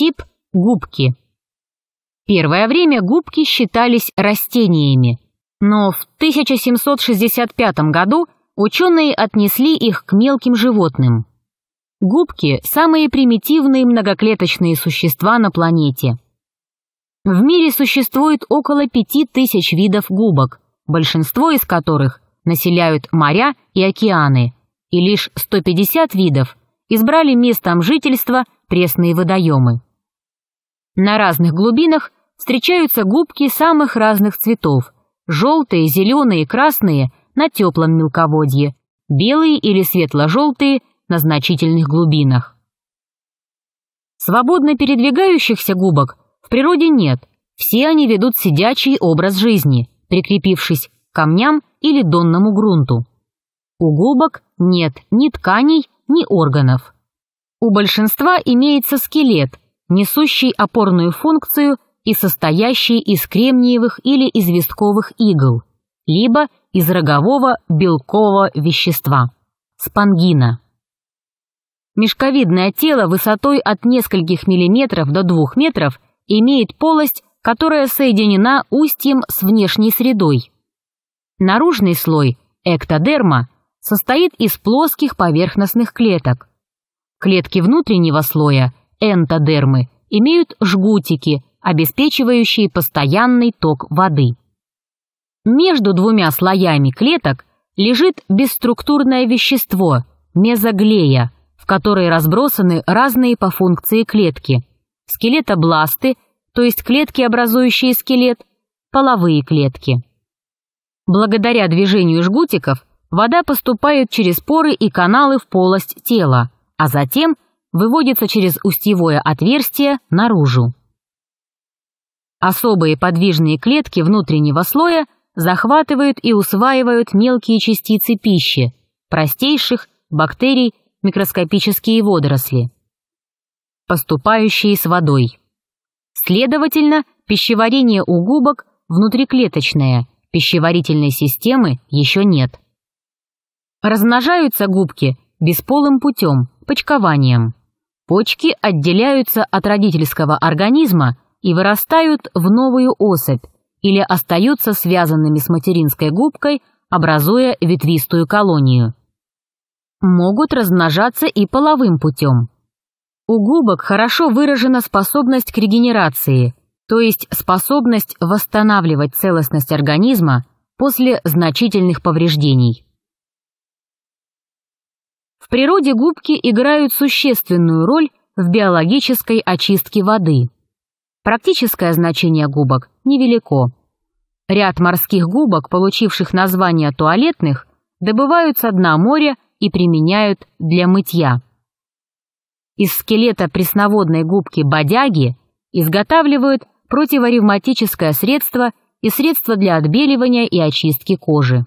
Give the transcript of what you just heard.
Тип – губки. Первое время губки считались растениями, но в 1765 году ученые отнесли их к мелким животным. Губки – самые примитивные многоклеточные существа на планете. В мире существует около 5000 видов губок, большинство из которых населяют моря и океаны, и лишь 150 видов избрали местом жительства пресные водоемы. На разных глубинах встречаются губки самых разных цветов – желтые, зеленые, красные на теплом мелководье, белые или светло-желтые на значительных глубинах. Свободно передвигающихся губок в природе нет, все они ведут сидячий образ жизни, прикрепившись к камням или донному грунту. У губок нет ни тканей, ни органов. У большинства имеется скелет, несущий опорную функцию и состоящий из кремниевых или известковых игл, либо из рогового белкового вещества – спонгина. Мешковидное тело высотой от нескольких миллиметров до двух метров имеет полость, которая соединена устьем с внешней средой. Наружный слой – эктодерма – состоит из плоских поверхностных клеток. Клетки внутреннего слоя – энтодермы имеют жгутики, обеспечивающие постоянный ток воды. Между двумя слоями клеток лежит бесструктурное вещество – мезоглея, в которой разбросаны разные по функции клетки – скелетобласты, то есть клетки, образующие скелет, половые клетки. Благодаря движению жгутиков вода поступает через поры и каналы в полость тела, а затем – выводится через устьевое отверстие наружу. Особые подвижные клетки внутреннего слоя захватывают и усваивают мелкие частицы пищи, простейших бактерий, микроскопические водоросли, поступающие с водой. Следовательно, пищеварение у губок внутриклеточное, пищеварительной системы еще нет. Размножаются губки бесполым путем, почкованием. Почки отделяются от родительского организма и вырастают в новую особь или остаются связанными с материнской губкой, образуя ветвистую колонию. Могут размножаться и половым путем. У губок хорошо выражена способность к регенерации, то есть способность восстанавливать целостность организма после значительных повреждений природе губки играют существенную роль в биологической очистке воды. Практическое значение губок невелико. Ряд морских губок, получивших название туалетных, добывают со дна моря и применяют для мытья. Из скелета пресноводной губки бодяги изготавливают противоревматическое средство и средство для отбеливания и очистки кожи.